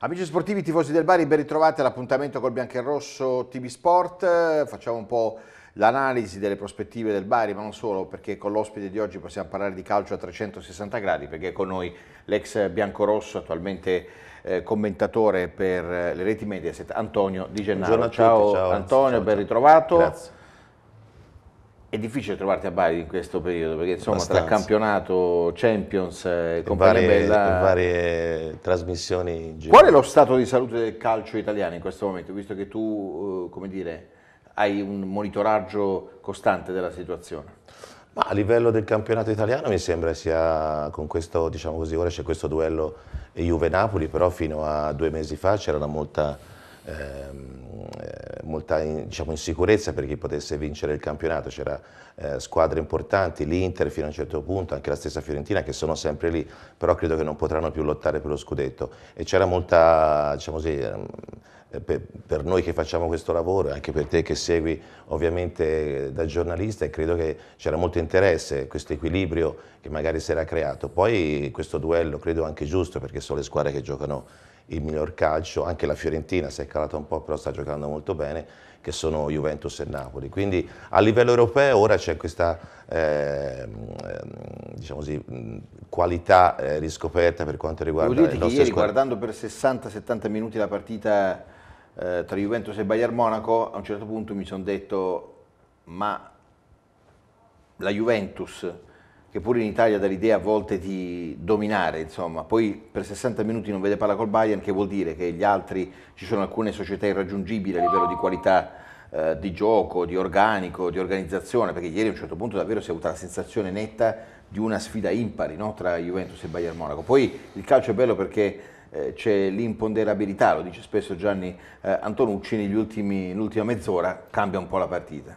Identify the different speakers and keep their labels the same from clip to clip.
Speaker 1: Amici sportivi, tifosi del Bari, ben ritrovati all'appuntamento col e Rosso TV Sport. Facciamo un po' l'analisi delle prospettive del Bari, ma non solo, perché con l'ospite di oggi possiamo parlare di calcio a 360 gradi, perché con noi l'ex biancorosso, attualmente eh, commentatore per le reti Mediaset, Antonio Di Gennaro. Ciao, tutti, ciao, Antonio, ciao, ben ritrovato. Grazie. È difficile trovarti a Bari in questo periodo perché insomma Abbastanza. tra
Speaker 2: campionato, Champions e eh, varie, bella... varie trasmissioni in giro. Qual è lo
Speaker 1: stato di salute del calcio italiano in questo momento, visto che tu, eh, come dire, hai un monitoraggio costante della situazione?
Speaker 2: Ma a livello del campionato italiano mi sembra sia con questo, diciamo così, ora c'è questo duello Juve-Napoli, però fino a due mesi fa c'era molta Ehm, eh, molta diciamo, insicurezza per chi potesse vincere il campionato, c'erano eh, squadre importanti, l'Inter fino a un certo punto, anche la stessa Fiorentina che sono sempre lì, però credo che non potranno più lottare per lo scudetto e c'era molta, diciamo così, ehm, eh, per, noi che facciamo questo lavoro e anche per te che segui ovviamente eh, da giornalista e credo che c'era molto interesse, questo equilibrio che magari si era creato. Poi questo duello credo anche giusto perché sono le squadre che giocano il miglior calcio, anche la Fiorentina si è calata un po' però sta giocando molto bene, che sono Juventus e Napoli. Quindi a livello europeo ora c'è questa eh, diciamo così, qualità eh, riscoperta per quanto riguarda il nostro nostre ieri, guardando
Speaker 1: per 60-70 minuti la partita eh, tra Juventus e Bayern Monaco, a un certo punto mi sono detto ma la Juventus che pure in Italia dà l'idea a volte di dominare, insomma. Poi per 60 minuti non vede palla col Bayern, che vuol dire che gli altri, ci sono alcune società irraggiungibili a livello di qualità eh, di gioco, di organico, di organizzazione, perché ieri a un certo punto davvero si è avuta la sensazione netta di una sfida impari no? tra Juventus e Bayern Monaco. Poi il calcio è bello perché eh, c'è l'imponderabilità, lo dice spesso Gianni eh, Antonucci, negli ultimi, nell'ultima mezz'ora cambia un po' la partita.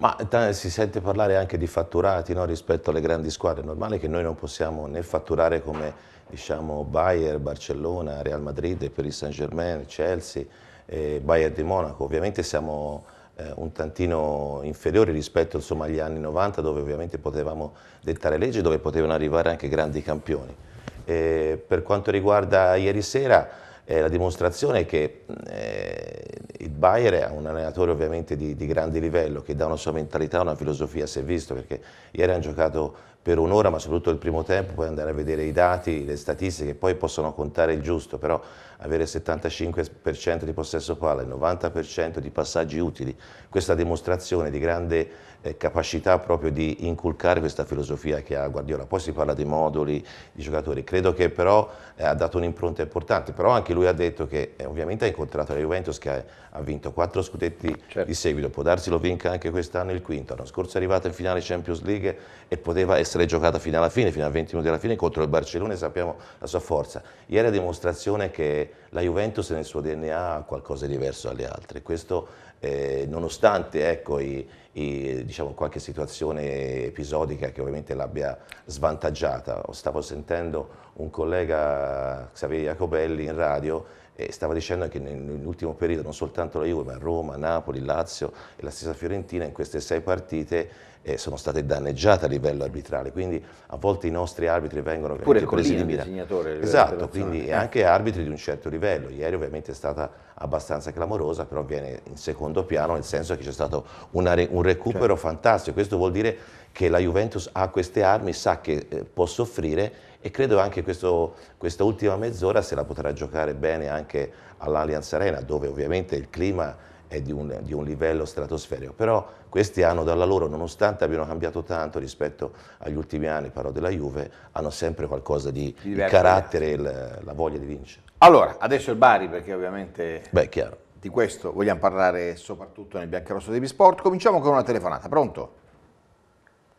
Speaker 2: Ma si sente parlare anche di fatturati no? rispetto alle grandi squadre, è normale che noi non possiamo né fatturare come diciamo, Bayern, Barcellona, Real Madrid, Paris Saint Germain, Chelsea, eh, Bayern di Monaco, ovviamente siamo eh, un tantino inferiori rispetto insomma, agli anni 90 dove ovviamente potevamo dettare leggi, dove potevano arrivare anche grandi campioni. Eh, per quanto riguarda ieri sera, eh, la dimostrazione è che eh, il Bayer è un allenatore ovviamente di, di grande livello, che dà una sua mentalità, una filosofia, si è visto, perché ieri hanno giocato per un'ora, ma soprattutto il primo tempo, poi andare a vedere i dati, le statistiche, poi possono contare il giusto, però avere il 75% di possesso palla, il 90% di passaggi utili, questa dimostrazione di grande eh, capacità proprio di inculcare questa filosofia che ha Guardiola. Poi si parla dei moduli, di giocatori, credo che però eh, ha dato un'impronta importante, però anche lui ha detto che eh, ovviamente ha incontrato la Juventus che ha, ha vinto quattro scudetti certo. di seguito, può darsi lo vinca anche quest'anno il quinto, l'anno scorso è arrivato in finale Champions League e poteva essere essere giocata fino alla fine, fino a 20 minuti alla fine contro il Barcellona e sappiamo la sua forza. Ieri è dimostrazione che la Juventus nel suo DNA ha qualcosa di diverso dalle altre. Questo eh, nonostante ecco, i, i, diciamo, qualche situazione episodica che ovviamente l'abbia svantaggiata. Stavo sentendo un collega, Xavier Jacobelli, in radio e stava dicendo che nell'ultimo periodo non soltanto la Juve ma Roma, Napoli, Lazio e la stessa Fiorentina in queste sei partite eh, sono state danneggiate a livello arbitrale, quindi a volte i nostri arbitri vengono Pure presi di mira. Eh, esatto, quindi eh. anche arbitri di un certo livello. Ieri ovviamente è stata abbastanza clamorosa, però viene in secondo piano nel senso che c'è stato re, un recupero certo. fantastico. Questo vuol dire che la Juventus ha queste armi, sa che eh, può soffrire e credo anche questo, questa ultima mezz'ora se la potrà giocare bene anche all'Allianz Arena, dove ovviamente il clima è di un, di un, livello stratosferico, però questi hanno dalla loro, nonostante abbiano cambiato tanto rispetto agli ultimi anni, parlo della Juve, hanno sempre qualcosa di, di carattere, la, la voglia di vincere.
Speaker 1: Allora, adesso il Bari perché ovviamente... Beh, chiaro. Di questo vogliamo parlare soprattutto nel biancherosso di Sport. Cominciamo con una telefonata. Pronto?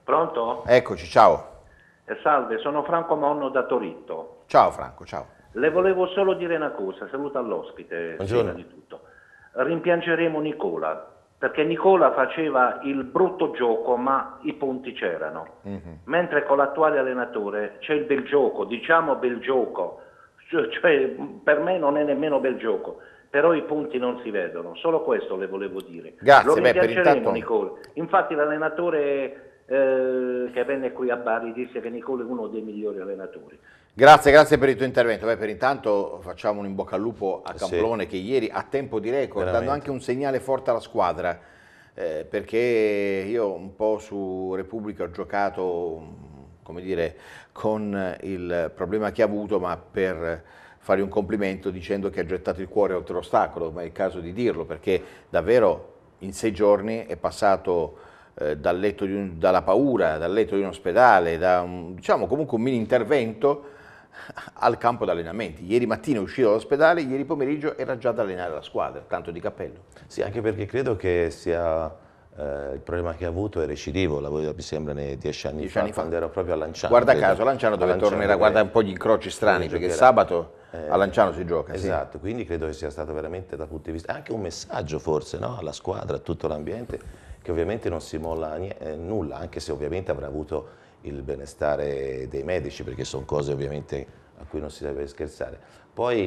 Speaker 1: Pronto? Eccoci,
Speaker 3: ciao. Eh, salve, sono Franco Monno da Toritto.
Speaker 1: Ciao Franco, ciao.
Speaker 3: Le volevo solo dire una cosa, saluta all'ospite, prima di tutto rimpiangeremo Nicola, perché Nicola faceva il brutto gioco ma i punti c'erano, mm-hmm. mentre con l'attuale allenatore c'è il bel gioco, diciamo bel gioco, cioè, cioè, per me non è nemmeno bel gioco, però i punti non si vedono, solo questo le volevo dire. Grazie, Lo beh, per intanto... Nicola. Infatti l'allenatore eh, che venne qui a Bari disse che Nicole è uno dei migliori allenatori.
Speaker 1: Grazie, grazie per il tuo intervento. Beh, per intanto facciamo un in bocca al lupo a Camplone sì. che ieri a tempo di record, Veramente. dando anche un segnale forte alla squadra, eh, perché io un po' su Repubblica ho giocato come dire, con il problema che ha avuto, ma per fare un complimento dicendo che ha gettato il cuore oltre l'ostacolo, ma è il caso di dirlo, perché davvero in sei giorni è passato eh, dal letto un, dalla paura, dal letto di un ospedale, da un, diciamo comunque un mini intervento al campo d'allenamenti. Ieri mattina
Speaker 2: è uscito dall'ospedale, ieri pomeriggio era già ad allenare la squadra, tanto di cappello. Sì, anche perché credo che sia... Eh, il problema che ha avuto è recidivo, l'avevo mi sembra nei dieci anni, dieci fa, anni fa, quando ero proprio a Lanciano. Guarda caso, Lanciano dove Lanciano tornerà, guarda un po' gli incroci strani, perché sabato eh, a Lanciano si gioca. Esatto, sì. quindi credo che sia stato veramente dal punto di vista, anche un messaggio forse no? alla squadra, a tutto l'ambiente, che ovviamente non si molla eh, nulla, anche se ovviamente avrà avuto il benestare dei medici, perché sono cose ovviamente a cui non si deve scherzare. Poi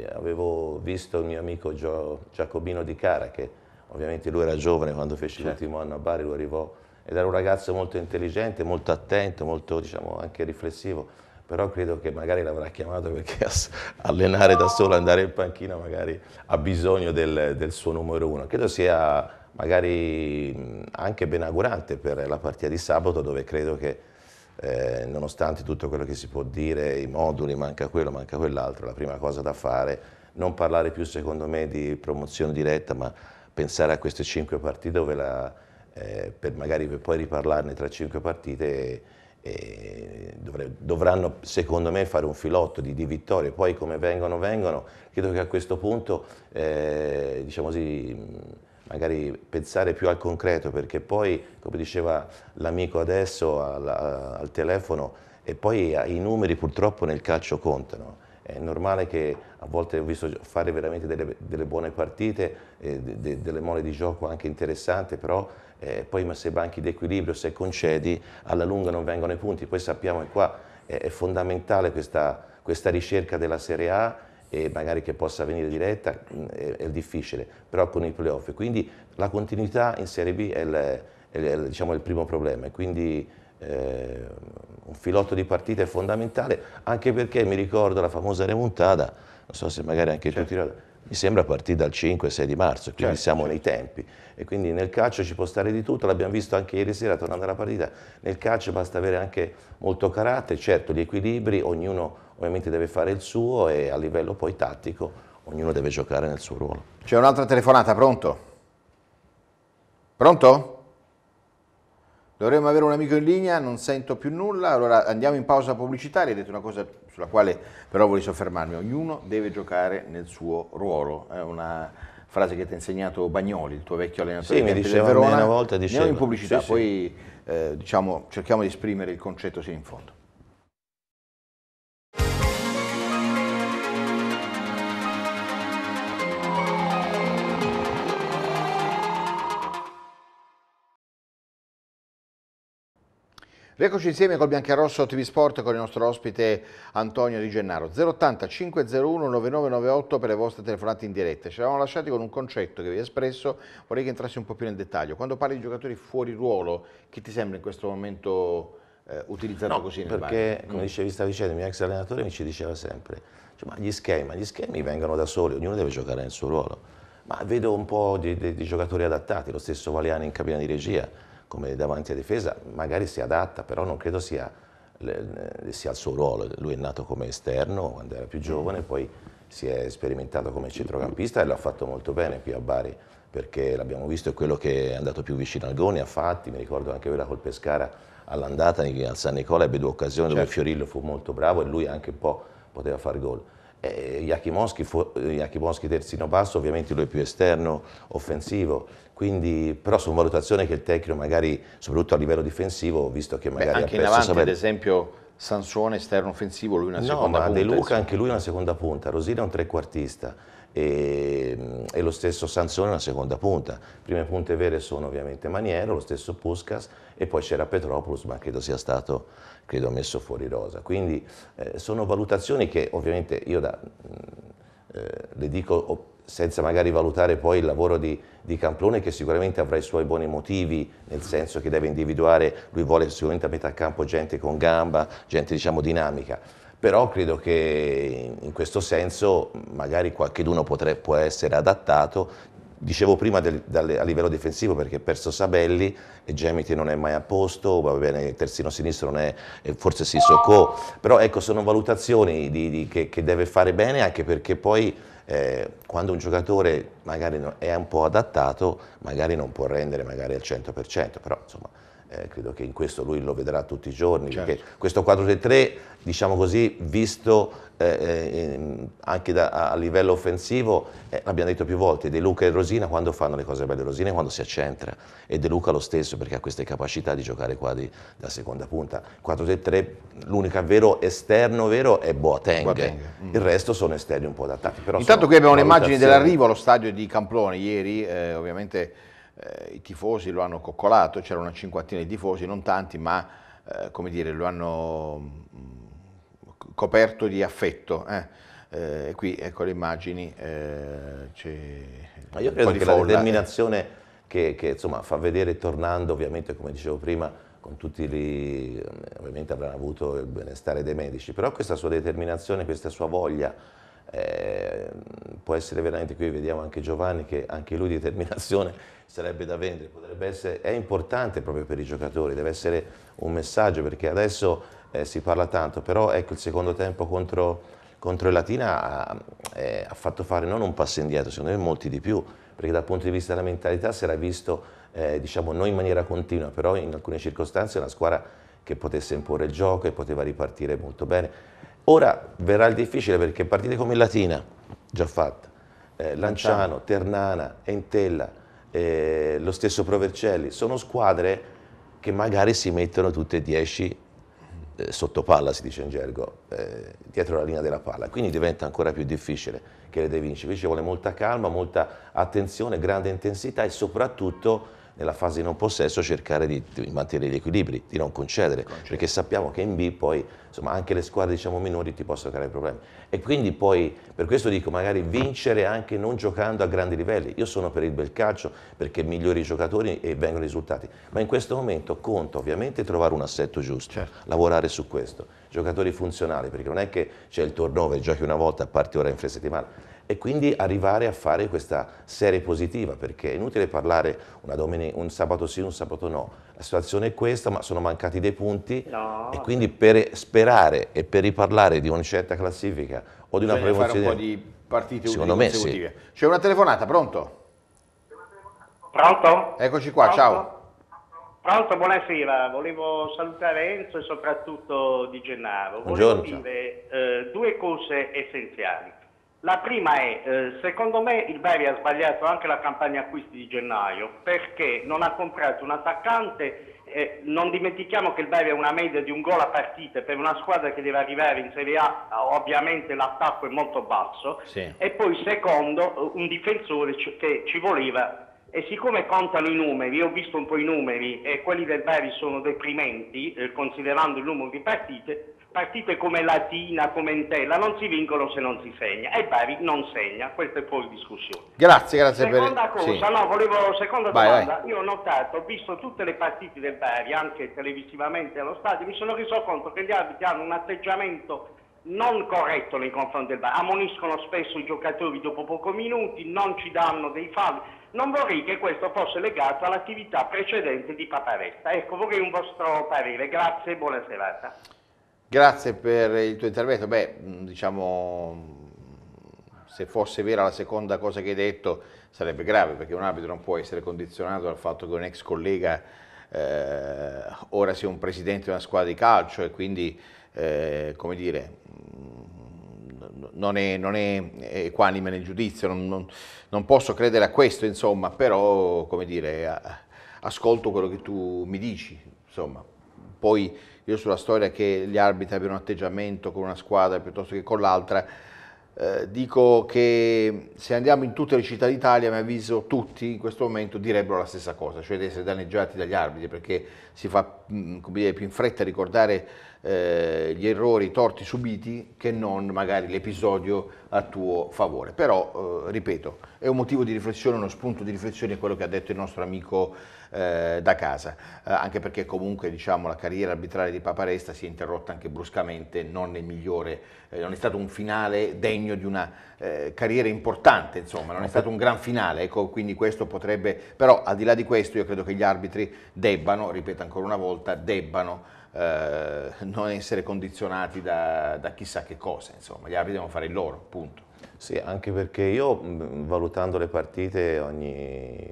Speaker 2: eh, avevo visto il mio amico Gio, Giacobino Di Cara, che ovviamente lui era giovane quando fece certo. l'ultimo anno a Bari, lui arrivò ed era un ragazzo molto intelligente, molto attento, molto diciamo anche riflessivo, però credo che magari l'avrà chiamato perché allenare da solo, andare in panchina magari ha bisogno del, del suo numero uno. Credo sia magari anche benaugurante per la partita di sabato dove credo che eh, nonostante tutto quello che si può dire, i moduli, manca quello, manca quell'altro, la prima cosa da fare, non parlare più secondo me di promozione diretta, ma pensare a queste cinque partite dove la, eh, per magari poi riparlarne tra cinque partite eh, dovre, dovranno secondo me fare un filotto di, di, vittorie, poi come vengono vengono, credo che a questo punto eh, diciamo così magari pensare più al concreto, perché poi, come diceva l'amico adesso al, al, telefono, e poi i numeri purtroppo nel calcio contano. È normale che a volte ho visto fare veramente delle, delle buone partite, eh, de, de, delle mole di gioco anche interessanti, però eh, poi ma se banchi d'equilibrio, se concedi, alla lunga non vengono i punti. Poi sappiamo che qua è, è fondamentale questa, questa ricerca della Serie A e magari che possa venire diretta mm, è, è difficile, però con i playoff. Quindi la continuità in Serie B è, il, è il, diciamo, il primo problema e quindi eh, un filotto di partita è fondamentale, anche perché mi ricordo la famosa remontata, non so se magari anche certo. tu ti mi sembra partire dal 5-6 di marzo, quindi certo, siamo certo. nei tempi. E quindi nel calcio ci può stare di tutto, l'abbiamo visto anche ieri sera tornando alla partita. Nel calcio basta avere anche molto carattere, certo gli equilibri, ognuno ovviamente deve fare il suo e a livello poi tattico ognuno deve giocare nel suo ruolo.
Speaker 1: C'è un'altra telefonata, pronto?
Speaker 2: Pronto? Dovremmo avere un amico in linea, non
Speaker 1: sento più nulla, allora andiamo in pausa pubblicitaria, hai detto una cosa sulla quale però voglio soffermarmi, ognuno deve giocare nel suo ruolo, è una frase che ti ha insegnato Bagnoli, il tuo vecchio allenatore sì, mi diceva di Verona, una volta andiamo in pubblicità, sì, poi Eh, diciamo, cerchiamo di esprimere il concetto sia in fondo. Rieccoci insieme col Biancherosso TV Sport con il nostro ospite Antonio Di Gennaro. 080 501 9998 per le vostre telefonate in diretta. Ci eravamo lasciati con un concetto che vi ho espresso, vorrei che entrassi un po' più nel dettaglio. Quando parli di giocatori fuori ruolo, chi ti sembra in questo momento
Speaker 2: eh, utilizzato
Speaker 1: no, così? perché, bagno? come mm.
Speaker 2: dicevi, stavi dicendo, il mio ex allenatore mi ci diceva sempre, cioè, ma gli schemi, gli schemi vengono da soli, ognuno deve giocare nel suo ruolo. Ma vedo un po' di, di, di giocatori adattati, lo stesso Valiani in cabina di regia, come davanti a difesa, magari si adatta, però non credo sia, sia il suo ruolo. Lui è nato come esterno quando era più giovane, mm. poi si è sperimentato come centrocampista e l'ha fatto molto bene qui a Bari perché l'abbiamo visto, è quello che è andato più vicino al Goni, ha fatti, mi ricordo anche quella col Pescara all'andata al San Nicola ebbe due occasioni certo. dove Fiorillo fu molto bravo e lui anche un po' poteva fare gol. Eh, eh terzino basso, ovviamente lui è più esterno, offensivo, quindi, però su valutazione che il tecnico magari, soprattutto a livello difensivo, visto che magari Beh, anche ha perso in avanti, sapere... ad esempio Sansone esterno offensivo, lui una seconda punta. No, ma De Luca insomma. anche lui una seconda punta, Rosina è un trequartista e, ehm, e lo stesso Sansone una seconda punta. Prime punte vere sono ovviamente Maniero, lo stesso Puskas e poi c'era Petropoulos, ma credo sia stato credo messo fuori rosa. Quindi eh, sono valutazioni che ovviamente io da, mm, eh, le dico senza magari valutare poi il lavoro di, di, Camplone che sicuramente avrà i suoi buoni motivi, nel senso che deve individuare, lui vuole sicuramente a metà campo gente con gamba, gente diciamo dinamica, però credo che in questo senso magari qualcuno potre, può essere adattato Dicevo prima del, del, a livello difensivo perché ha perso Sabelli e Gemiti non è mai a posto, va bene, il terzino sinistro non è, forse si soccò, però ecco sono valutazioni di, di, che, che, deve fare bene anche perché poi eh, quando un giocatore magari è un po' adattato, magari non può rendere magari al 100%, però insomma eh, credo che in questo lui lo vedrà tutti i giorni, certo. perché questo 4-3-3, diciamo così, visto eh, eh anche da, a livello offensivo, eh, l'abbiamo detto più volte, De Luca e Rosina quando fanno le cose belle, Rosina quando si accentra, e De Luca lo stesso perché ha queste capacità di giocare qua di, da seconda punta. 4-3-3, l'unico vero esterno vero è Boateng, Boateng. Mm. il resto sono esterni un po' adattati. Intanto qui abbiamo un'immagine dell'arrivo
Speaker 1: allo stadio di Camplone ieri, eh, ovviamente eh, i tifosi lo hanno coccolato, c'era una cinquantina di tifosi, non tanti, ma eh, come dire, lo hanno mm, coperto di affetto. Eh. eh.
Speaker 2: qui ecco le immagini, eh, c'è ma io credo che folla, la eh. determinazione che, che insomma, fa vedere tornando ovviamente come dicevo prima con tutti gli, ovviamente avranno avuto il benestare dei medici, però questa sua determinazione, questa sua voglia eh, può essere veramente, qui vediamo anche Giovanni che anche lui di determinazione sarebbe da vendere, potrebbe essere, è importante proprio per i giocatori, deve essere un messaggio perché adesso eh, si parla tanto, però ecco il secondo tempo contro, contro il Latina ha, eh, ha, fatto fare non un passo indietro, secondo me molti di più, perché dal punto di vista della mentalità si era visto, eh, diciamo, non in maniera continua, però in alcune circostanze una squadra che potesse imporre il gioco e poteva ripartire molto bene. Ora verrà il difficile perché partite come Latina, già fatta, eh, Lanciano, Ternana, Entella, eh, lo stesso Provercelli, sono squadre che magari si mettono tutte e dieci eh, sotto palla, si dice in gergo, eh, dietro la linea della palla, quindi diventa ancora più difficile che le De Vinci. invece vuole molta calma, molta attenzione, grande intensità e soprattutto nella fase di non possesso cercare di, di mantenere gli equilibri, di non concedere, Concede. perché sappiamo che in B poi insomma, anche le squadre diciamo, minori ti possono creare problemi. E quindi poi, per questo dico, magari vincere anche non giocando a grandi livelli. Io sono per il bel calcio, perché migliori i giocatori e vengono i risultati, ma in questo momento conta ovviamente trovare un assetto giusto, certo. lavorare su questo. Giocatori funzionali, perché non è che c'è il turnover, giochi una volta, a parte ora in fine settimana e quindi arrivare a fare questa serie positiva, perché è inutile parlare domenica, un sabato sì, un sabato no. La situazione è questa, ma sono mancati dei punti no. e quindi per sperare e per riparlare di una certa classifica o di una promozione... fare un po' di partite Secondo me sì.
Speaker 1: C'è una telefonata, pronto?
Speaker 4: Pronto?
Speaker 1: Eccoci qua, pronto? ciao.
Speaker 4: Pronto, buonasera. Volevo salutare Enzo e soprattutto Di Gennaro. Buongiorno. Volevo dire eh, due cose essenziali. La prima è, eh, secondo me il Bari ha sbagliato anche la campagna acquisti di gennaio perché non ha comprato un attaccante, eh, non dimentichiamo che il Bari ha una media di un gol a partite per una squadra che deve arrivare in Serie A ovviamente l'attacco è molto basso sì. e poi secondo eh, un difensore che ci voleva e siccome contano i numeri, ho visto un po' i numeri e quelli del Bari sono deprimenti eh, considerando il numero di partite, partite come Latina, come Entella, non si vincono se non si segna e Bari non segna, questa è poi discussione. Grazie, grazie seconda per... Cosa, sì. no, volevo, seconda vai, domanda, vai. io ho notato, ho visto tutte le partite del Bari, anche televisivamente allo stadio, mi sono reso conto che gli arbitri hanno un atteggiamento non corretto nei confronti del Bari, ammoniscono spesso i giocatori dopo pochi minuti, non ci danno dei falli, non vorrei che questo fosse legato all'attività precedente di Paparetta. Ecco, vorrei un vostro parere, grazie e buona serata.
Speaker 1: Grazie per il tuo intervento. Beh, mm, diciamo, mm, se fosse vera la seconda cosa che hai detto sarebbe grave, perché un arbitro non può essere condizionato dal fatto che un ex collega eh, ora sia un presidente di una squadra di calcio e quindi, eh, come dire, mm, non è, non è equanime nel giudizio, non, non, non, posso credere a questo, insomma, però, come dire, ascolto quello che tu mi dici, insomma. Poi io sulla storia che gli arbitri abbiano un atteggiamento con una squadra piuttosto che con l'altra, eh, dico che se andiamo in tutte le città d'Italia, a mio avviso, tutti in questo momento direbbero la stessa cosa, cioè di essere danneggiati dagli arbitri, perché si fa mm, dire, più in fretta a ricordare eh, gli errori, i torti subiti, che non magari l'episodio a tuo favore. Però, eh, ripeto, è un motivo di riflessione, uno spunto di riflessione quello che ha detto il nostro amico eh, da casa, eh, anche perché comunque diciamo, la carriera arbitrale di Paparesta si è interrotta anche bruscamente, non è migliore, eh, non è stato un finale degno di una eh, carriera importante, insomma, non è stato un gran finale, ecco, quindi questo potrebbe, però al di là di questo io credo che gli arbitri debbano, ripeto ancora una volta, debbano eh, non essere condizionati da, da chissà che cosa, insomma, gli arbitri devono fare il loro, punto.
Speaker 2: Sì, anche perché io valutando le partite ogni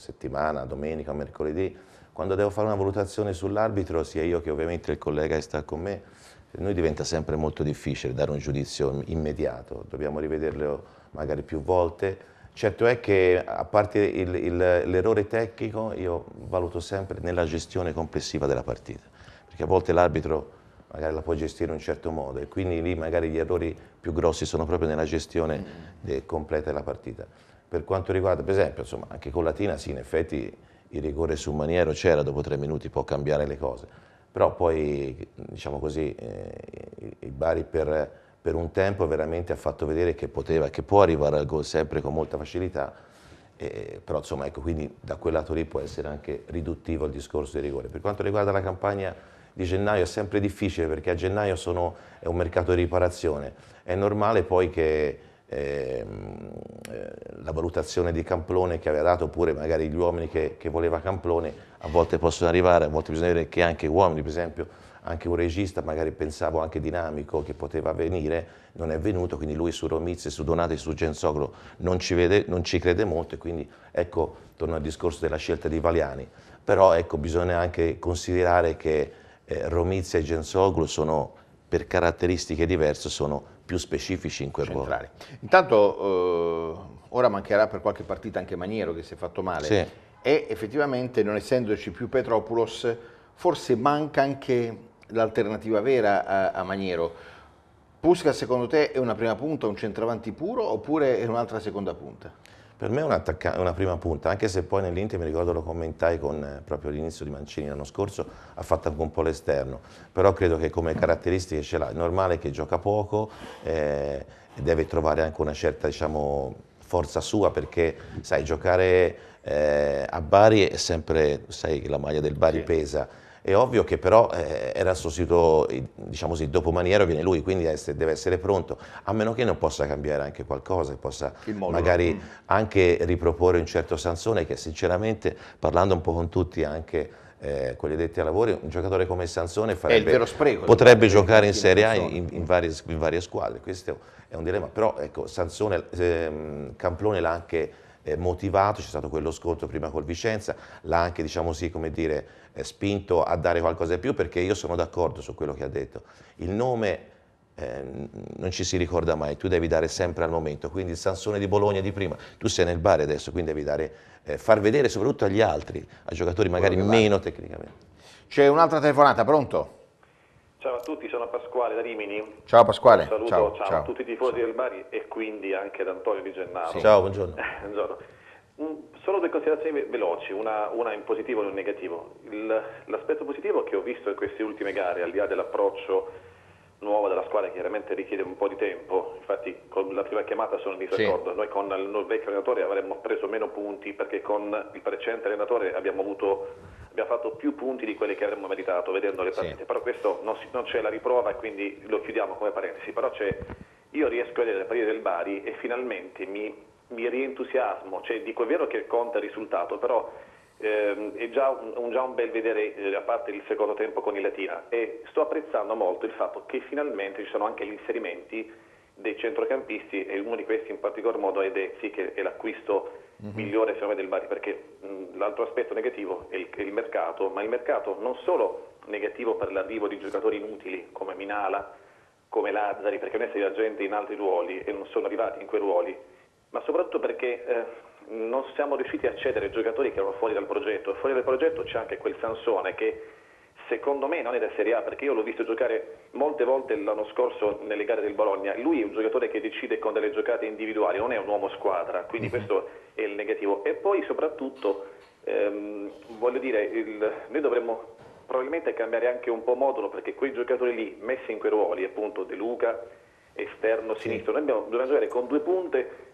Speaker 2: settimana, domenica, mercoledì, quando devo fare una valutazione sull'arbitro, sia io che ovviamente il collega che sta con me, per noi diventa sempre molto difficile dare un giudizio immediato, dobbiamo rivederlo magari più volte. Certo è che a parte l'errore tecnico io valuto sempre nella gestione complessiva della partita, perché a volte l'arbitro magari la può gestire in un certo modo e quindi lì magari gli errori più grossi sono proprio nella gestione completa della partita per quanto riguarda, per esempio, insomma, anche con Latina sì, in effetti il rigore su Maniero c'era, dopo tre minuti può cambiare le cose, però poi, diciamo così, eh, il Bari per, per, un tempo veramente ha fatto vedere che poteva, che può arrivare al gol sempre con molta facilità, eh, però insomma, ecco, quindi da quel lato lì può essere anche riduttivo il discorso di rigore. Per quanto riguarda la campagna di gennaio è sempre difficile perché a gennaio sono, è un mercato di riparazione, è normale poi che Ehm, eh, la valutazione di Camplone che aveva dato, oppure magari gli uomini che, che voleva Camplone, a volte possono arrivare, a volte bisogna vedere che anche uomini, per esempio, anche un regista, magari pensavo anche dinamico, che poteva venire, non è venuto, quindi lui su Romizzi, su Donati, su Gensogro non ci, vede, non ci crede molto e quindi ecco, torno al discorso della scelta di Valiani. Però ecco, bisogna anche considerare che eh, Romizia e Gensoglu sono, per caratteristiche diverse, sono più specifici in quel Centrali. ruolo.
Speaker 1: Intanto eh, ora mancherà per qualche partita anche Maniero che si è fatto male sì. e effettivamente non essendoci più Petropoulos forse manca anche l'alternativa vera a, a Maniero. Pusca secondo te è una prima punta, un centravanti
Speaker 2: puro oppure è un'altra seconda punta? Per me è un una prima punta, anche se poi nell'Inter, mi ricordo lo commentai con eh, proprio l'inizio di Mancini l'anno scorso, ha fatto anche un po' l'esterno, però credo che come caratteristiche ce l'ha, è normale che gioca poco, eh, deve trovare anche una certa diciamo, forza sua perché sai giocare eh, a Bari è sempre, sai che la maglia del Bari sì. pesa, è ovvio che però eh, era il suo sito, eh, diciamo così, dopomaniero viene lui, quindi deve essere pronto, a meno che non possa cambiare anche qualcosa, possa magari mm. anche riproporre un certo Sansone che sinceramente, parlando un po' con tutti anche eh, quelli detti a lavori, un giocatore come Sansone farebbe, spreco,
Speaker 1: potrebbe giocare
Speaker 2: in Serie A in, in, varie, in, varie, squadre, questo è un dilemma, però ecco, Sansone, eh, Camplone l'ha anche eh, motivato, c'è stato quello scontro prima col Vicenza, l'ha anche, diciamo sì, come dire, spinto a dare qualcosa di più perché io sono d'accordo su quello che ha detto. Il nome eh, non ci si ricorda mai, tu devi dare sempre al momento, quindi il Sansone di Bologna di prima, tu sei nel bar adesso, quindi devi dare, eh, far vedere soprattutto agli altri, ai giocatori magari meno va. tecnicamente. C'è un'altra telefonata, pronto?
Speaker 5: Ciao a tutti, sono Pasquale da Rimini.
Speaker 1: Ciao Pasquale. Un saluto ciao, ciao, ciao, a
Speaker 5: tutti i tifosi ciao. del Bari e quindi anche ad Antonio Di Gennaro. Sì. Ciao, buongiorno. buongiorno. Mm, Solo due considerazioni veloci, una, una in positivo e una in negativo. Il, l'aspetto positivo che ho visto in queste ultime gare, al di là dell'approccio nuovo della squadra chiaramente richiede un po' di tempo, infatti con la prima chiamata sono in disaccordo, sì. noi con il vecchio allenatore avremmo preso meno punti perché con il precedente allenatore abbiamo, avuto, abbiamo fatto più punti di quelli che avremmo meritato vedendo le partite, sì. però questo non, si, non, c'è la riprova e quindi lo chiudiamo come parentesi, però io riesco a vedere le partita del Bari e finalmente mi mi rientusiasmo, cioè, dico è vero che conta il risultato, però ehm, è già un, un, già un, bel vedere, eh, a parte il secondo tempo con il Latina, e sto apprezzando molto il fatto che finalmente ci sono anche gli inserimenti dei centrocampisti e uno di questi in particolar modo è Dezzi che è l'acquisto mm-hmm. migliore secondo me del Bari perché mh, l'altro aspetto negativo è il, è il, mercato ma il mercato non solo negativo per l'arrivo di giocatori inutili come Minala come Lazzari perché onestamente la gente in altri ruoli e non sono arrivati in quei ruoli ma soprattutto perché eh, non siamo riusciti a cedere ai giocatori che erano fuori dal progetto. Fuori dal progetto c'è anche quel Sansone che secondo me non è da Serie A perché io l'ho visto giocare molte volte l'anno scorso nelle gare del Bologna. Lui è un giocatore che decide con delle giocate individuali, non è un uomo squadra, quindi mm-hmm. questo è il negativo. E poi soprattutto, ehm, voglio dire, il, noi dovremmo probabilmente cambiare anche un po' modulo perché quei giocatori lì messi in quei ruoli, appunto De Luca, esterno, sinistro, sì. noi dobbiamo giocare con due punte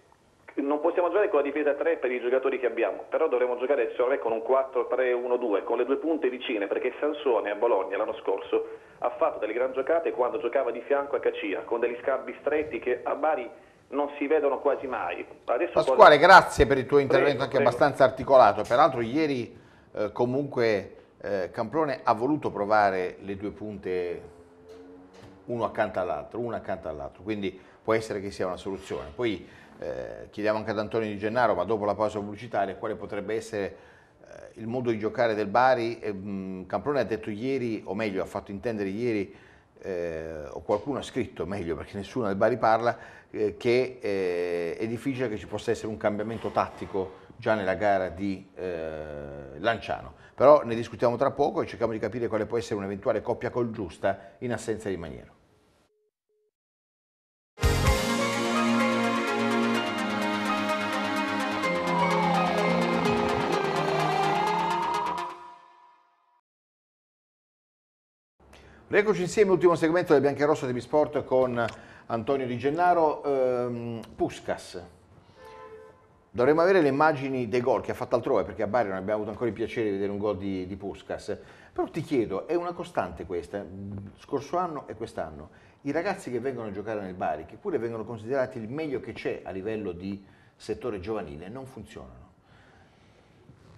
Speaker 5: non possiamo giocare con la difesa 3 per i giocatori che abbiamo, però dovremmo giocare secondo me con un 4-3-1-2, con le due punte vicine, perché Sansone a Bologna l'anno scorso ha fatto delle gran giocate quando giocava di fianco a Cacia, con degli scambi stretti che a Bari non si vedono quasi mai. Adesso Pasquale, cosa... grazie per il tuo intervento prego, anche prego. abbastanza
Speaker 1: articolato, peraltro ieri eh, comunque eh, Camprone ha voluto provare le due punte uno accanto all'altro, una accanto all'altro, quindi può essere che sia una soluzione. Poi eh, chiediamo anche ad Antonio Di Gennaro, ma dopo la pausa pubblicitaria, quale potrebbe essere eh, il modo di giocare del Bari. E, mh, mm, Camprone ha detto ieri, o meglio ha fatto intendere ieri, eh, o qualcuno ha scritto, meglio perché nessuno del Bari parla, eh, che eh, è difficile che ci possa essere un cambiamento tattico già nella gara di eh, Lanciano. Però ne discutiamo tra poco e cerchiamo di capire quale può essere un'eventuale coppia col Giusta in assenza di Maniero. Rieccoci insieme, ultimo segmento del Biancherosso TV Sport con Antonio Di Gennaro. Ehm, Puscas, dovremmo avere le immagini dei gol che ha fatto altrove perché a Bari non abbiamo avuto ancora il piacere di vedere un gol di, di Puscas. Però ti chiedo, è una costante questa, scorso anno e quest'anno, i ragazzi che vengono a giocare nel Bari, che pure vengono considerati il meglio che c'è a livello di settore giovanile, non funzionano.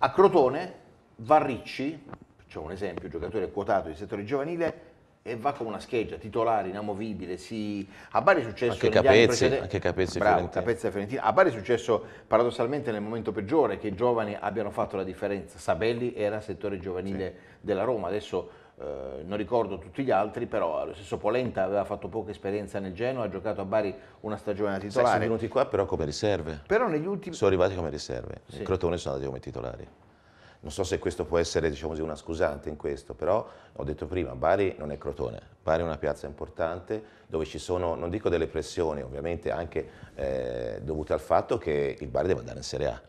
Speaker 1: A Crotone, Varricci, facciamo un esempio, giocatore quotato di settore giovanile, e va come una scheggia, titolare, inamovibile. Si... A Bari è successo anche Capezzi, precedenti... anche Capezzi, Bravo, Fiorentina. Capezzi Fiorentina. A Bari è successo paradossalmente nel momento peggiore che i giovani abbiano fatto la differenza. Sabelli era settore giovanile sì. della Roma, adesso eh, non ricordo tutti gli altri, però lo stesso Polenta aveva fatto poca esperienza nel Genoa, ha giocato a Bari una stagione da titolare. Sai, sono
Speaker 2: venuti qua però come riserve. Però negli ultimi... Sono arrivati come riserve, sì. Crotone sono andati come titolari. Non so se questo può essere diciamo così, una scusante in questo, però ho detto prima, Bari non è Crotone, Bari è una piazza importante dove ci sono, non dico delle pressioni, ovviamente anche eh, dovute al fatto che il Bari deve andare in Serie A,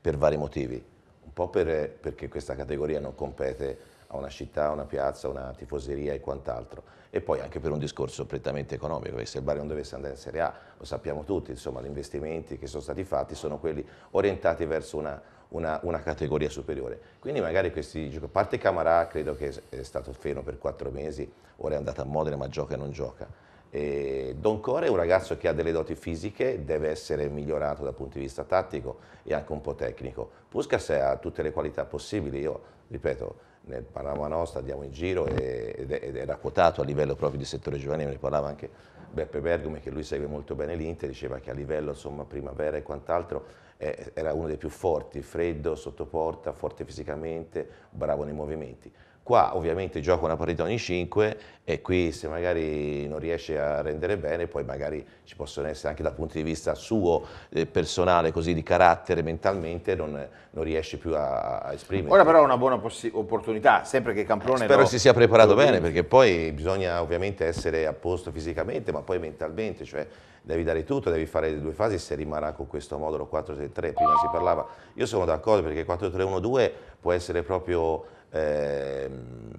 Speaker 2: per vari motivi, un po' per, perché questa categoria non compete a una città, a una piazza, a una tifoseria e quant'altro. E poi anche per un discorso prettamente economico, perché se il Bari non dovesse andare in Serie A, lo sappiamo tutti, insomma, gli investimenti che sono stati fatti sono quelli orientati verso una una, una categoria superiore. Quindi magari questi giochi, a parte Camarà credo che è stato fermo per quattro mesi, ora è andato a Modena ma gioca e non gioca. E Don Core è un ragazzo che ha delle doti fisiche, deve essere migliorato dal punto di vista tattico e anche un po' tecnico. Puskas ha tutte le qualità possibili, io ripeto, nel Panama Nostra andiamo in giro ed era quotato a livello proprio di settore giovanile, ne parlava anche Beppe Bergome che lui segue molto bene l'Inter, diceva che a livello insomma primavera e quant'altro eh, era uno dei più forti, freddo, sottoporta, forte fisicamente, bravo nei movimenti. Qua ovviamente gioca una partita ogni 5 e qui se magari non riesce a rendere bene, poi magari ci possono essere anche dal punto di vista suo, eh, personale, così di carattere, mentalmente, non, non riesce più a, a esprimere. Ora però
Speaker 1: è una buona opportunità, sempre che Camplone... Spero lo...
Speaker 2: si sia preparato bene, perché poi bisogna ovviamente essere a posto fisicamente, ma poi mentalmente, cioè devi dare tutto, devi fare le due fasi se rimarrà con questo modulo 4-3-3, prima si parlava, io sono d'accordo perché 4-3-1-2 può essere proprio ehm,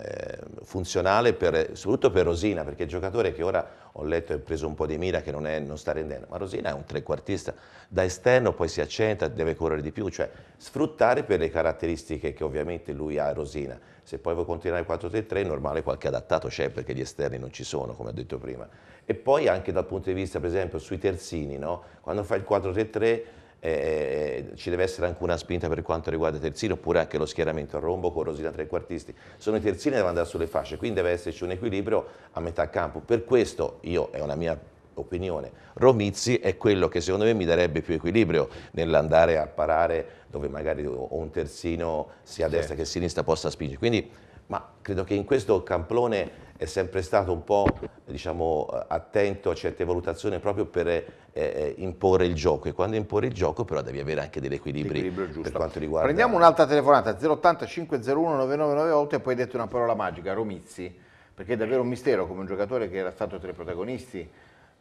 Speaker 2: eh, funzionale per, soprattutto per Rosina, perché il giocatore che ora ho letto è preso un po' di mira che non, è, non sta rendendo, ma Rosina è un trequartista, da esterno poi si accenta, deve correre di più, cioè sfruttare per le caratteristiche che ovviamente lui ha Rosina se poi vuoi continuare 4-3-3 è normale qualche adattato c'è perché gli esterni non ci sono, come ho detto prima. E poi anche dal punto di vista, per esempio, sui terzini, no? quando fai il 4-3-3 eh, eh, ci deve essere anche una spinta per quanto riguarda i terzini, oppure anche lo schieramento a rombo con Rosina trequartisti. Sono i terzini che devono andare sulle fasce, quindi deve esserci un equilibrio a metà campo. Per questo io, è una mia opinione. Romizzi è quello che secondo me mi darebbe più equilibrio nell'andare a parare dove magari un terzino sia a destra sì. che a sinistra possa spingere. Quindi, ma credo che in questo Camplone è sempre stato un po' diciamo, attento a certe valutazioni proprio per eh, eh imporre il gioco e quando imporre il gioco però devi avere anche degli equilibri per quanto riguarda... Prendiamo un'altra
Speaker 1: telefonata 080 501 9998 e poi hai detto una parola magica, Romizzi, perché è davvero un mistero come un giocatore che era stato tra i protagonisti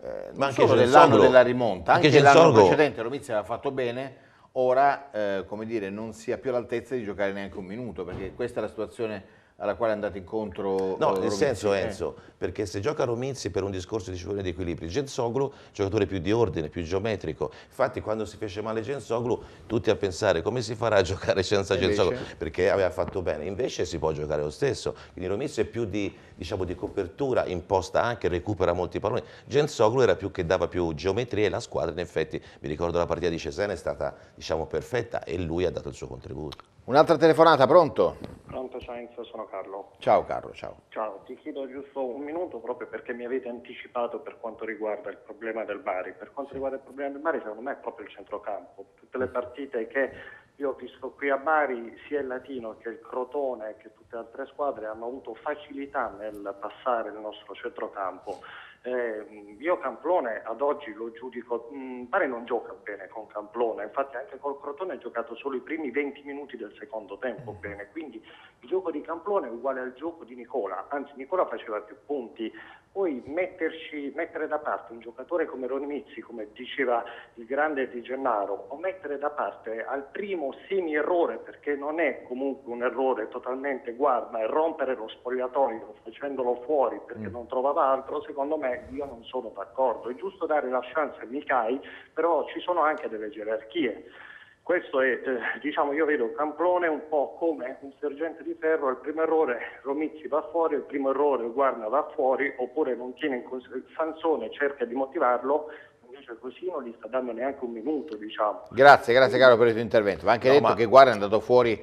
Speaker 1: eh, non solo dell'anno della rimonta, anche, anche l'anno precedente Romizia aveva fatto bene, ora eh, come dire, non si ha più all'altezza di giocare neanche un minuto, perché questa è la situazione alla quale è andato incontro No, eh, nel senso eh. Enzo,
Speaker 2: perché se gioca Romizzi per un discorso di disciplina di equilibri, Genzoglu giocatore più di ordine, più geometrico. Infatti quando si fece male Genzoglu, tutti a pensare come si farà a giocare senza Genzoglu, perché aveva fatto bene. Invece si può giocare lo stesso. Quindi Romizzi è più di, diciamo, di copertura, imposta anche, recupera molti palloni. Genzoglu era più che dava più geometria e la squadra in effetti, mi ricordo la partita di Cesena è stata diciamo perfetta e lui ha dato il suo contributo. Un'altra telefonata, pronto?
Speaker 3: Pronto Scienza, sono Carlo.
Speaker 2: Ciao Carlo, ciao.
Speaker 3: Ciao, ti chiedo giusto un minuto proprio perché mi avete anticipato per quanto riguarda il problema del Bari. Per quanto riguarda il problema del Bari, secondo me è proprio il centrocampo. Tutte le mm. partite che io ho visto qui a Bari, sia il Latino che il Crotone che tutte le altre squadre hanno avuto facilità nel passare il nostro centrocampo. Eh, io Camplone ad oggi lo giudico, mh, mm, pare non gioca bene con Camplone, infatti anche col Crotone ha giocato solo i primi 20 minuti del secondo tempo mm. bene, quindi il gioco di Camplone è uguale al gioco di Nicola, anzi Nicola faceva più punti poi metterci, mettere da parte un giocatore come Ronimizzi, come diceva il grande Di Gennaro, o mettere da parte al primo semi-errore, perché non è comunque un errore totalmente guarda, e rompere lo spogliatoio facendolo fuori perché mm. non trovava altro, secondo me io non sono d'accordo. È giusto dare la chance a Mikai, però ci sono anche delle gerarchie. Questo è, eh, diciamo, io vedo Camplone un po' come un sergente di ferro, il primo errore Romizzi va fuori, il primo errore Guarna va fuori, oppure non tiene in considerazione Sansone, cerca di motivarlo, invece così non gli sta dando neanche un minuto, diciamo. Grazie, grazie caro per il
Speaker 1: tuo intervento, va anche no, detto ma... che Guarna è andato fuori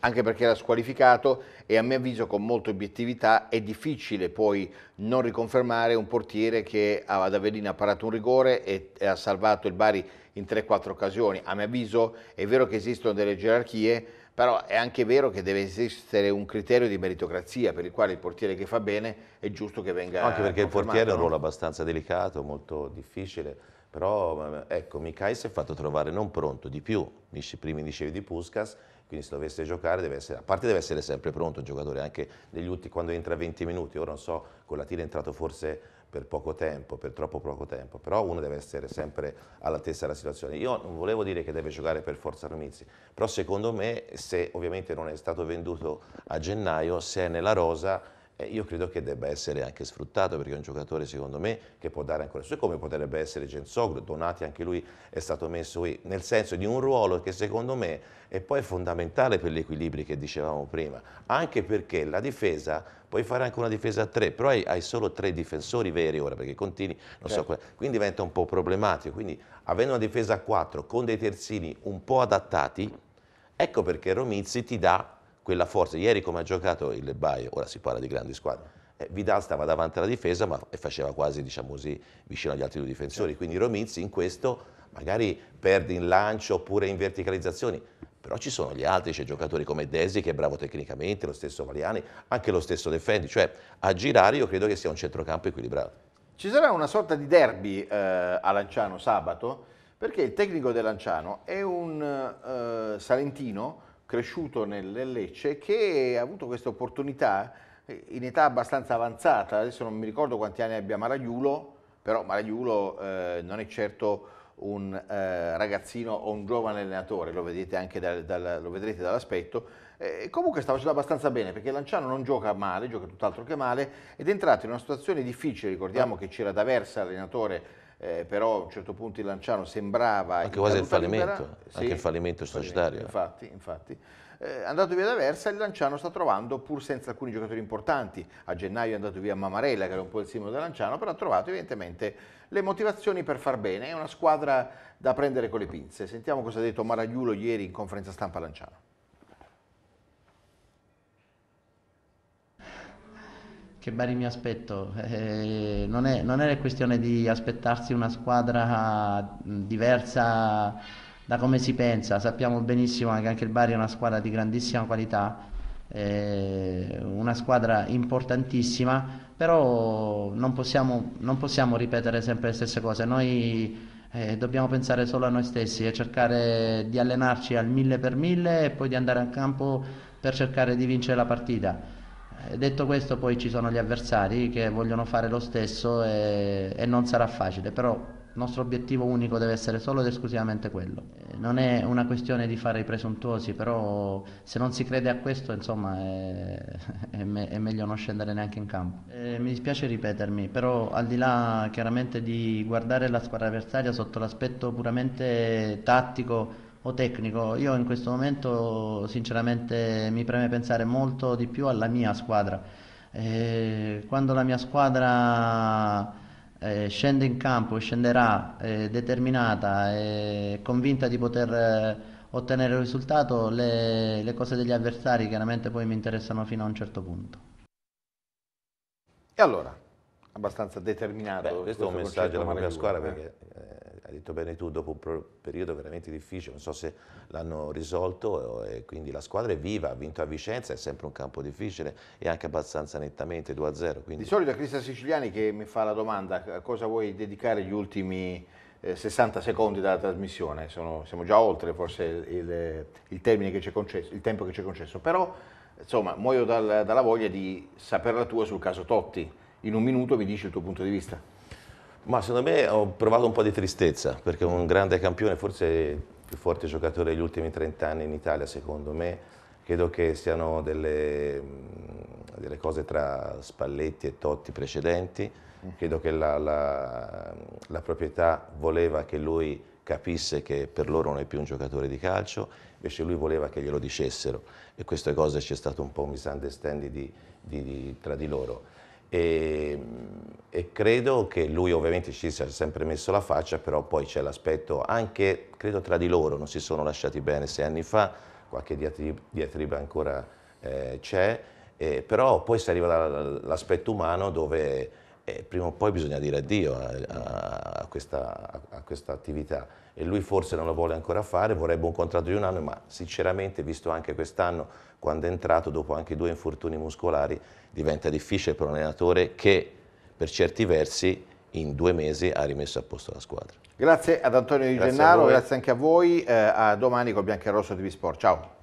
Speaker 1: anche perché era squalificato e a mio avviso con molta obiettività è difficile poi non riconfermare un portiere che ad Avellina ha parato un rigore e ha salvato il Bari in 3-4 occasioni. A mio avviso è vero che esistono delle gerarchie, però è anche vero che deve esistere un criterio di meritocrazia per il quale il portiere che fa bene è giusto che venga Anche perché il portiere è un ruolo
Speaker 2: abbastanza delicato, molto difficile, però ehm, ecco, Mikai si è fatto trovare non pronto di più, i primi dicevi di Puskas, quindi se dovesse giocare deve essere, a parte deve essere sempre pronto il giocatore, anche negli ultimi, quando entra a 20 minuti, ora non so, con la tira è entrato forse per poco tempo, per troppo poco tempo, però uno deve essere sempre all'altezza della situazione. Io non volevo dire che deve giocare per forza Romizzi, però secondo me se ovviamente non è stato venduto a gennaio, se è nella rosa eh, io credo che debba essere anche sfruttato perché è un giocatore secondo me che può dare ancora su come potrebbe essere Gensoglu, Donati anche lui è stato messo qui, nel senso di un ruolo che secondo me è poi fondamentale per gli equilibri che dicevamo prima, anche perché la difesa, puoi fare anche una difesa a tre, però hai, hai solo tre difensori veri ora perché continui, certo. so, quindi diventa un po' problematico, quindi avendo una difesa a quattro con dei terzini un po' adattati, ecco perché Romizzi ti dà quella forza. Ieri come ha giocato il Baio, ora si parla di grandi squadre, eh, Vidal stava davanti alla difesa ma faceva quasi diciamo così, vicino agli altri due difensori, quindi Romizzi in questo magari perde in lancio oppure in verticalizzazioni, però ci sono gli altri, c'è giocatori come Desi che è bravo tecnicamente, lo stesso Valiani, anche lo stesso Defendi, cioè a girare io credo che sia un centrocampo equilibrato.
Speaker 1: Ci sarà una sorta di derby eh, a Lanciano sabato, perché il tecnico del Lanciano è un eh, salentino cresciuto nelle Lecce, che ha avuto questa opportunità eh, in età abbastanza avanzata, adesso non mi ricordo quanti anni abbia Maragliulo, però Maragliulo eh, non è certo un eh, ragazzino o un giovane allenatore, lo, dal, dal, lo vedrete dall'aspetto, eh, comunque sta facendo abbastanza bene perché Lanciano non gioca male, gioca tutt'altro che male ed è entrato in una situazione difficile, ricordiamo ah. che c'era D'Aversa allenatore eh, però a un certo punto il Lanciano sembrava... Anche quasi il fallimento, libera, sì, anche il fallimento societario. Infatti, infatti. Eh, andato via da Versa, il Lanciano sta trovando, pur senza alcuni giocatori importanti, a gennaio è andato via Mamarella, che era un po' il simbolo del Lanciano, però ha trovato evidentemente le motivazioni per far bene. È una squadra da prendere con le pinze. Sentiamo cosa ha detto Maragliulo ieri in conferenza stampa a Lanciano.
Speaker 6: che Bari mi aspetto? Eh, non, è, non, è, questione di aspettarsi una squadra diversa da come si pensa, sappiamo benissimo che anche il Bari è una squadra di grandissima qualità, eh, una squadra importantissima, però non possiamo, non possiamo, ripetere sempre le stesse cose, noi eh, dobbiamo pensare solo a noi stessi e cercare di allenarci al mille per mille e poi di andare a campo per cercare di vincere la partita. Detto questo poi ci sono gli avversari che vogliono fare lo stesso e, e non sarà facile, però il nostro obiettivo unico deve essere solo ed esclusivamente quello. Eh, non è una questione di fare i presuntuosi, però se non si crede a questo, insomma, è, è, me, è meglio non scendere neanche in campo. E eh, mi dispiace ripetermi, però al di là chiaramente di guardare la squadra avversaria sotto l'aspetto puramente tattico, o tecnico. Io in questo momento sinceramente mi preme pensare molto di più alla mia squadra. Eh, quando la mia squadra eh, scende in campo e scenderà eh, determinata e convinta di poter eh, ottenere il risultato, le, le cose degli avversari chiaramente poi mi interessano fino a un certo punto.
Speaker 2: E allora, abbastanza determinato. Beh, questo, questo è un messaggio alla propria squadra eh. perché eh, hai detto bene tu, dopo un periodo veramente difficile, non so se l'hanno risolto eh, e quindi la squadra è viva, ha vinto a Vicenza, è sempre un campo difficile e anche abbastanza nettamente 2-0. Quindi... Di
Speaker 1: solito è Cristian Siciliani che mi fa la domanda, a cosa vuoi dedicare gli ultimi 60 eh, secondi dalla trasmissione, Sono, siamo già oltre forse il, il, termine che concesso, il tempo che ci è concesso, però insomma muoio dal, dalla voglia di sapere la tua sul caso Totti,
Speaker 2: in un minuto mi dici il tuo punto di vista. Ma secondo me ho provato un po' di tristezza, perché è un grande campione, forse il più forte giocatore degli ultimi 30 anni in Italia, secondo me. Credo che siano delle, mm, delle cose tra Spalletti e Totti precedenti. Credo che la, la, la proprietà voleva che lui capisse che per loro non è più un giocatore di calcio, invece lui voleva che glielo dicessero e queste cose c'è stato un po' un misunderstanding di, di, di, tra di loro. E, ehm, e credo che lui ovviamente ci sia sempre messo la faccia, però poi c'è l'aspetto anche, credo tra di loro, non si sono lasciati bene sei anni fa, qualche diatriba, ancora eh, c'è, eh, però poi si arriva all'aspetto umano dove eh, prima o poi bisogna dire addio a, a, a, questa, a, questa, attività e lui forse non lo vuole ancora fare, vorrebbe un contratto di un anno, ma sinceramente visto anche quest'anno quando è entrato dopo anche due infortuni muscolari diventa difficile per un allenatore che per certi versi in due mesi ha rimesso a posto la squadra.
Speaker 1: Grazie ad Antonio Di grazie Gennaro, grazie anche a voi, eh, a domani con Bianca e Rosso TV Sport, ciao.